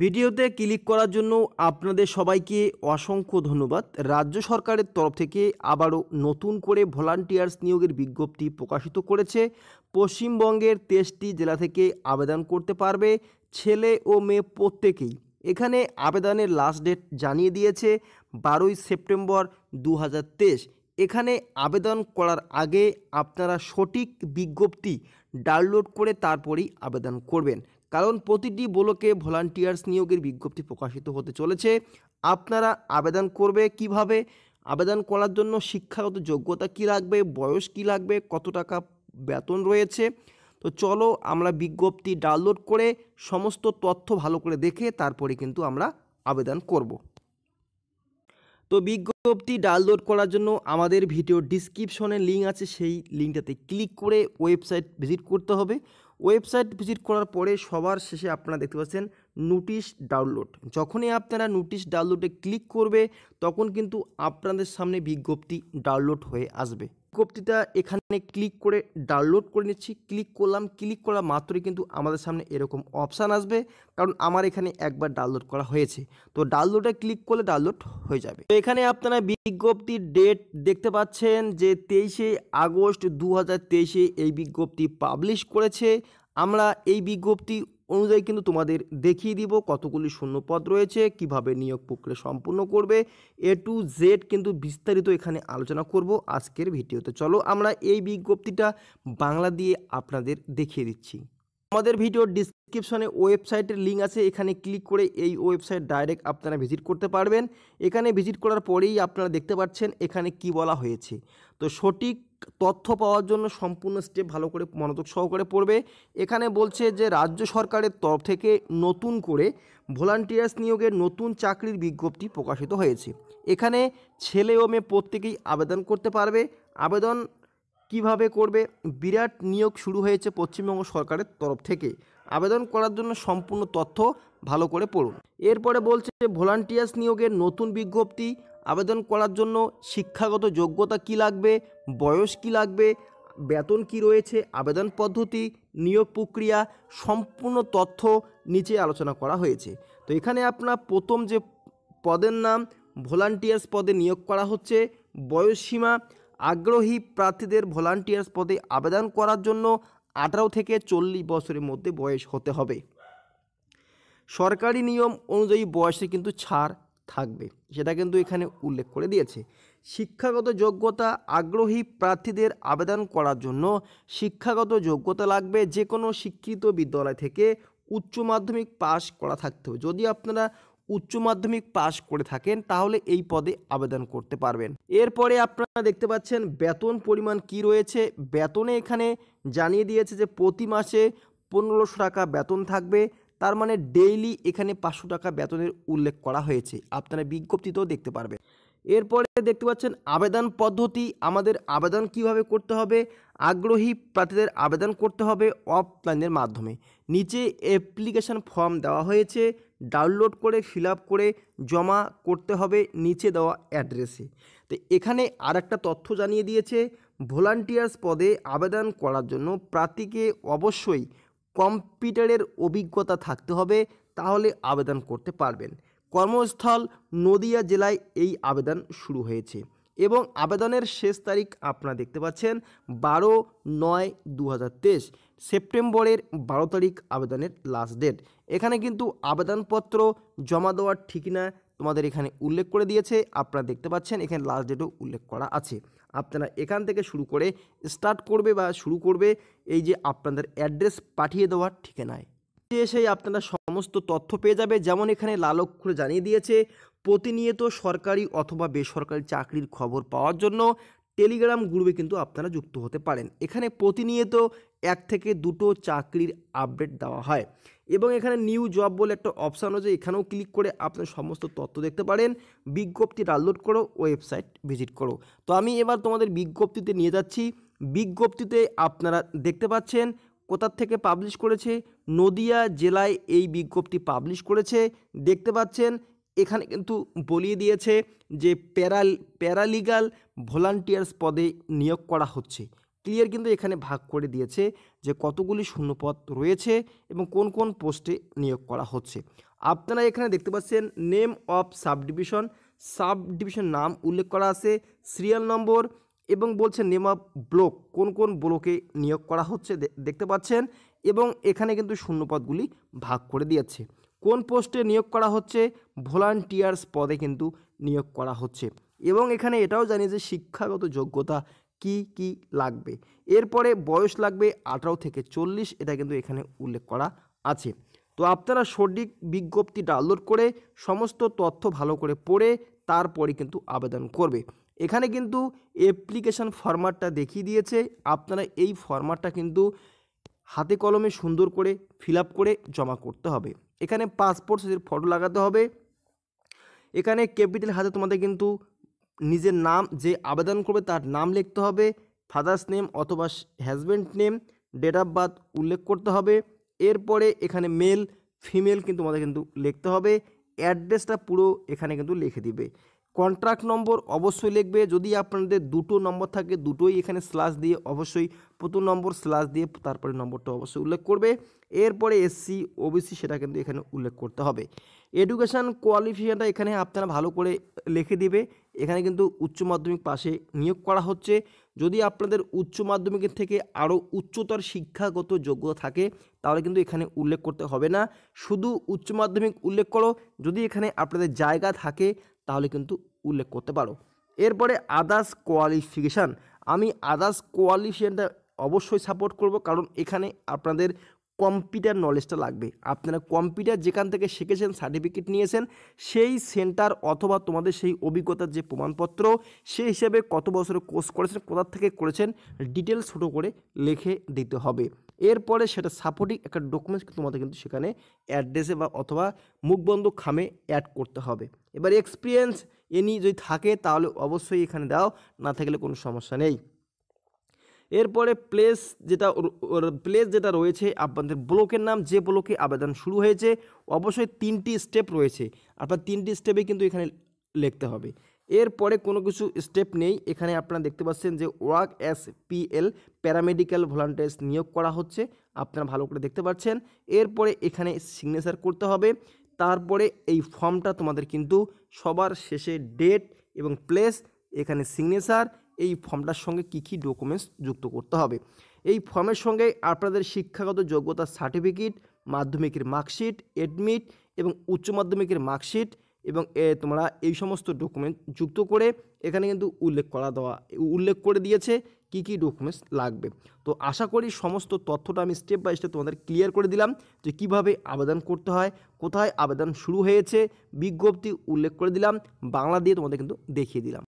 ভিডিওতে ক্লিক করার জন্য আপনাদের সবাইকে অসংখ্য ধন্যবাদ রাজ্য সরকারের তরফ থেকে আবারও নতুন করে ভলান্টিয়ার্স নিয়োগের বিজ্ঞপ্তি প্রকাশিত করেছে পশ্চিমবঙ্গের তেইশটি জেলা থেকে আবেদন করতে পারবে ছেলে ও মেয়ে প্রত্যেকেই এখানে আবেদনের লাস্ট ডেট জানিয়ে দিয়েছে বারোই সেপ্টেম্বর দু এখানে আবেদন করার আগে আপনারা সঠিক বিজ্ঞপ্তি ডাউনলোড করে তারপরেই আবেদন করবেন কারণ প্রতিটি ব্লকে ভলান্টিয়ার্স নিয়োগের বিজ্ঞপ্তি প্রকাশিত হতে চলেছে আপনারা আবেদন করবে কিভাবে আবেদন করার জন্য শিক্ষাগত যোগ্যতা কি লাগবে বয়স কি লাগবে কত টাকা বেতন রয়েছে তো চলো আমরা বিজ্ঞপ্তি ডাউনলোড করে সমস্ত তথ্য ভালো করে দেখে তারপরে কিন্তু আমরা আবেদন করব তো বিজ্ঞপ্তি ডাউনলোড করার জন্য আমাদের ভিডিও ডিসক্রিপশনে লিঙ্ক আছে সেই লিঙ্কটাতে ক্লিক করে ওয়েবসাইট ভিজিট করতে হবে ওয়েবসাইট ভিজিট করার পরে সবার শেষে আপনারা দেখতে পাচ্ছেন নোটিশ ডাউনলোড যখনই আপনারা নোটিশ ডাউনলোডে ক্লিক করবে তখন কিন্তু আপনাদের সামনে বিজ্ঞপ্তি ডাউনলোড হয়ে আসবে বিজ্ঞপ্তিটা এখানে ক্লিক করে ডাউনলোড করে নিচ্ছি ক্লিক করলাম ক্লিক করা মাত্রই কিন্তু আমাদের সামনে এরকম অপশান আসবে কারণ আমার এখানে একবার ডাউনলোড করা হয়েছে তো ডাউনলোডে ক্লিক করলে ডাউনলোড হয়ে যাবে তো এখানে আপনারা বিজ্ঞপ্তির ডেট দেখতে পাচ্ছেন যে তেইশে আগস্ট দু এই বিজ্ঞপ্তি পাবলিশ করেছে আমরা এই বিজ্ঞপ্তি অনুযায়ী কিন্তু তোমাদের দেখিয়ে দিব কতগুলি শূন্যপদ রয়েছে কিভাবে নিয়োগ প্রক্রিয়া সম্পূর্ণ করবে এ টু জেড কিন্তু বিস্তারিত এখানে আলোচনা করব আজকের ভিডিওতে চলো আমরা এই বিজ্ঞপ্তিটা বাংলা দিয়ে আপনাদের দেখিয়ে দিচ্ছি আমাদের ভিডিওর ডিসক্রিপশনে ওয়েবসাইটের লিঙ্ক আছে এখানে ক্লিক করে এই ওয়েবসাইট ডাইরেক্ট আপনারা ভিজিট করতে পারবেন এখানে ভিজিট করার পরেই আপনারা দেখতে পাচ্ছেন এখানে কি বলা হয়েছে তো সঠিক তথ্য পাওয়ার জন্য সম্পূর্ণ স্টেপ ভালো করে মনোযোগ সহকারে পড়বে এখানে বলছে যে রাজ্য সরকারের তরফ থেকে নতুন করে ভলান্টিয়ার্স নিয়োগের নতুন চাকরির বিজ্ঞপ্তি প্রকাশিত হয়েছে এখানে ছেলে ও মেয়ে প্রত্যেকেই আবেদন করতে পারবে আবেদন কিভাবে করবে বিরাট নিয়োগ শুরু হয়েছে পশ্চিমবঙ্গ সরকারের তরফ থেকে আবেদন করার জন্য সম্পূর্ণ তথ্য ভালো করে পড়ুন এরপরে বলছে ভলান্টিয়ার্স নিয়োগের নতুন বিজ্ঞপ্তি আবেদন করার জন্য শিক্ষাগত যোগ্যতা কি লাগবে বয়স কি লাগবে বেতন কি রয়েছে আবেদন পদ্ধতি নিয়োগ প্রক্রিয়া সম্পূর্ণ তথ্য নিচে আলোচনা করা হয়েছে তো এখানে আপনার প্রথম যে পদের নাম ভলান্টিয়ার্স পদে নিয়োগ করা হচ্ছে বয়সসীমা আগ্রহী প্রার্থীদের ভলান্টিয়ার্স পদে আবেদন করার জন্য আঠারো থেকে চল্লিশ বছরের মধ্যে বয়স হতে হবে সরকারি নিয়ম অনুযায়ী বয়সে কিন্তু ছাড় থাকবে সেটা কিন্তু এখানে উল্লেখ করে দিয়েছে শিক্ষাগত যোগ্যতা আগ্রহী প্রার্থীদের আবেদন করার জন্য শিক্ষাগত যোগ্যতা লাগবে যে কোনো শিক্ষিত বিদ্যালয় থেকে উচ্চ মাধ্যমিক পাশ করা থাকতে হবে যদি আপনারা উচ্চ মাধ্যমিক পাশ করে থাকেন তাহলে এই পদে আবেদন করতে পারবেন এরপরে আপনারা দেখতে পাচ্ছেন বেতন পরিমাণ কি রয়েছে বেতনে এখানে জানিয়ে দিয়েছে যে প্রতি মাসে পনেরোশো টাকা বেতন থাকবে তার মানে ডেইলি এখানে পাঁচশো টাকা বেতনের উল্লেখ করা হয়েছে আপনারা বিজ্ঞপ্তিতেও দেখতে পারবেন এরপরে দেখতে পাচ্ছেন আবেদন পদ্ধতি আমাদের আবেদন কিভাবে করতে হবে আগ্রহী প্রার্থীদের আবেদন করতে হবে অফলাইনের মাধ্যমে নিচে অ্যাপ্লিকেশন ফর্ম দেওয়া হয়েছে ডাউনলোড করে ফিল করে জমা করতে হবে নিচে দেওয়া অ্যাড্রেসে তো এখানে আর একটা তথ্য জানিয়ে দিয়েছে ভলান্টিয়ার্স পদে আবেদন করার জন্য প্রার্থীকে অবশ্যই কম্পিউটারের অভিজ্ঞতা থাকতে হবে তাহলে আবেদন করতে পারবেন কর্মস্থল নদিয়া জেলায় এই আবেদন শুরু হয়েছে এবং আবেদনের শেষ তারিখ আপনারা দেখতে পাচ্ছেন বারো নয় দু সেপ্টেম্বরের বারো তারিখ আবেদনের লাস্ট ডেট এখানে কিন্তু আবেদনপত্র জমা দেওয়ার ঠিকানা তোমাদের এখানে উল্লেখ করে দিয়েছে আপনারা দেখতে পাচ্ছেন এখানে লাস্ট ডেটও উল্লেখ করা আছে আপনারা এখান থেকে শুরু করে স্টার্ট করবে বা শুরু করবে এই যে আপনাদের অ্যাড্রেস পাঠিয়ে দেওয়ার ঠিকানায় এসেই আপনারা সমস্ত তথ্য পেয়ে যাবে যেমন এখানে লালক্ষর জানিয়ে দিয়েছে প্রতিনিয়ত সরকারি অথবা বেসরকারি চাকরির খবর পাওয়ার জন্য টেলিগ্রাম গ্রুপে কিন্তু আপনারা যুক্ত হতে পারেন এখানে প্রতিনিয়ত এক থেকে দুটো চাকরির আপডেট দেওয়া হয় এবং এখানে নিউ জব বলে একটা অপশান রয়েছে এখানেও ক্লিক করে আপনার সমস্ত তথ্য দেখতে পারেন বিজ্ঞপ্তি ডাউনলোড করো ওয়েবসাইট ভিজিট করো তো আমি এবার তোমাদের বিজ্ঞপ্তিতে নিয়ে যাচ্ছি বিজ্ঞপ্তিতে আপনারা দেখতে পাচ্ছেন কোথার থেকে পাবলিশ করেছে নদিয়া জেলায় এই বিজ্ঞপ্তি পাবলিশ করেছে দেখতে পাচ্ছেন এখানে কিন্তু বলিয়ে দিয়েছে যে প্যারা প্যারালিগাল ভলান্টিয়ার্স পদে নিয়োগ করা হচ্ছে ক্লিয়ার কিন্তু এখানে ভাগ করে দিয়েছে যে কতগুলি শূন্যপদ রয়েছে এবং কোন কোন পোস্টে নিয়োগ করা হচ্ছে আপনারা এখানে দেখতে পাচ্ছেন name of sub division sub division নাম উল্লেখ করা আছে সিরিয়াল নম্বর এবং বলছে নেম অফ ব্লক কোন কোন ব্লকে নিয়োগ করা হচ্ছে দেখতে পাচ্ছেন এবং এখানে কিন্তু শূন্যপদগুলি ভাগ করে দিয়েছে কোন পোস্টে নিয়োগ করা হচ্ছে ভলান্টিয়ার্স পদে কিন্তু নিয়োগ করা হচ্ছে এবং এখানে এটাও জানি যে শিক্ষাগত যোগ্যতা কি কি লাগবে এরপরে বয়স লাগবে আঠারো থেকে চল্লিশ এটা কিন্তু এখানে উল্লেখ করা আছে তো আপনারা সঠিক বিজ্ঞপ্তি ডাউনলোড করে সমস্ত তথ্য ভালো করে পড়ে তারপরে কিন্তু আবেদন করবে এখানে কিন্তু অ্যাপ্লিকেশান ফরম্যাটটা দেখিয়ে দিয়েছে আপনারা এই ফরম্যাটটা কিন্তু হাতে কলমে সুন্দর করে ফিল করে জমা করতে হবে এখানে পাসপোর্ট সাইজের ফটো লাগাতে হবে এখানে ক্যাপিটাল হাতে তোমাদের কিন্তু নিজের নাম যে আবেদন করবে তার নাম লিখতে হবে ফাদার্স নেম অথবা husband name date of birth উল্লেখ করতে হবে এরপরে এখানে মেল ফিমেল কিন্তু তোমাদের কিন্তু লিখতে হবে অ্যাড্রেসটা পুরো এখানে কিন্তু লিখে দিবে কন্ট্রাক্ট নম্বর অবশ্যই লিখবে যদি আপনাদের দুটো নম্বর থাকে দুটোই এখানে স্লাস দিয়ে অবশ্যই প্রথম নম্বর স্লাস দিয়ে তারপরে নম্বরটা অবশ্যই উল্লেখ করবে এরপরে এসসি ওবিসি সেটা কিন্তু এখানে উল্লেখ করতে হবে এডুকেশান কোয়ালিফিকেশানটা এখানে আপনারা ভালো করে লিখে দিবে এখানে কিন্তু উচ্চ মাধ্যমিক পাশে নিয়োগ করা হচ্ছে যদি আপনাদের উচ্চ মাধ্যমিকের থেকে আরও উচ্চতর শিক্ষাগত যোগ্যতা থাকে তাহলে কিন্তু এখানে উল্লেখ করতে হবে না শুধু উচ্চ মাধ্যমিক উল্লেখ করো যদি এখানে আপনাদের জায়গা থাকে তাহলে কিন্তু উল্লেখ করতে পারো এরপরে আদার্স কোয়ালিফিকেশান আমি আদার্স কোয়ালিফিকেশানটা অবশ্যই সাপোর্ট করব কারণ এখানে আপনাদের কম্পিউটার নলেজটা লাগবে আপনারা কম্পিউটার যেখান থেকে শিখেছেন সার্টিফিকেট নিয়েছেন সেই সেন্টার অথবা তোমাদের সেই অভিজ্ঞতার যে প্রমাণপত্র সেই হিসেবে কত বছরের কোর্স করেছেন কোথা থেকে করেছেন ডিটেলস ছোটো করে লিখে দিতে হবে এরপরে সেটা সাপোর্টিং একটা ডকুমেন্টস তোমাদের কিন্তু সেখানে অ্যাড্রেসে বা অথবা মুখবন্ধ খামে অ্যাড করতে হবে এবার এক্সপিরিয়েন্স এনি যদি থাকে তাহলে অবশ্যই এখানে দাও না থাকলে কোনো সমস্যা নেই এরপরে প্লেস যেটা প্লেস যেটা রয়েছে আপনাদের ব্লকের নাম যে ব্লকে আবেদন শুরু হয়েছে অবশ্যই তিনটি স্টেপ রয়েছে আপনার তিনটি স্টেপে কিন্তু এখানে লিখতে হবে এরপরে কোনো কিছু স্টেপ নেই এখানে আপনারা দেখতে পাচ্ছেন যে work S PL paramedical volunteers নিয়োগ করা হচ্ছে আপনারা ভালো করে দেখতে পাচ্ছেন এরপরে এখানে সিগনেচার করতে হবে তারপরে এই ফর্মটা তোমাদের কিন্তু সবার শেষে ডেট এবং প্লেস এখানে সিগনেচার এই ফর্মটার সঙ্গে কী কী ডকুমেন্টস যুক্ত করতে হবে এই ফর্মের সঙ্গে আপনাদের শিক্ষাগত যোগ্যতা সার্টিফিকেট মাধ্যমিকের মার্কশিট এডমিট এবং উচ্চ মাধ্যমিকের মার্কশিট এবং তোমরা এই সমস্ত ডকুমেন্ট যুক্ত করে এখানে কিন্তু উল্লেখ করা দেওয়া উল্লেখ করে দিয়েছে কি কি ডকুমেন্টস লাগবে তো আশা করি সমস্ত তথ্যটা আমি স্টেপ বাই স্টেপ তোমাদের ক্লিয়ার করে দিলাম যে কিভাবে আবেদন করতে হয় কোথায় আবেদন শুরু হয়েছে বিজ্ঞপ্তি উল্লেখ করে দিলাম বাংলা দিয়ে তোমাদের কিন্তু দেখিয়ে দিলাম